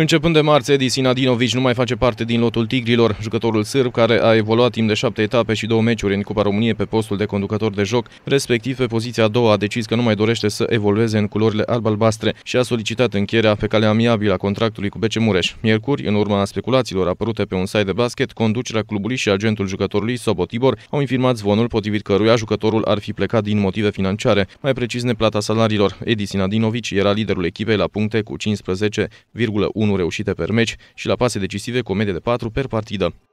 Începând de marți, Edi Sinadinovici nu mai face parte din lotul Tigrilor. Jucătorul sârb, care a evoluat timp de șapte etape și două meciuri în Cupa României pe postul de conducător de joc, respectiv pe poziția a doua, a decis că nu mai dorește să evolueze în culorile alb-albastre și a solicitat încheierea pe calea amiabilă a contractului cu BC Mureș. Miercuri, în urma speculațiilor apărute pe un site de basket, conducerea clubului și agentul jucătorului Sobotibor au infirmat zvonul potrivit căruia jucătorul ar fi plecat din motive financiare, mai precis neplata salariilor. Edi Sinadinovici era liderul echipei la puncte cu 15,1 1 reușite per meci și la pase decisive cu o medie de 4 per partidă.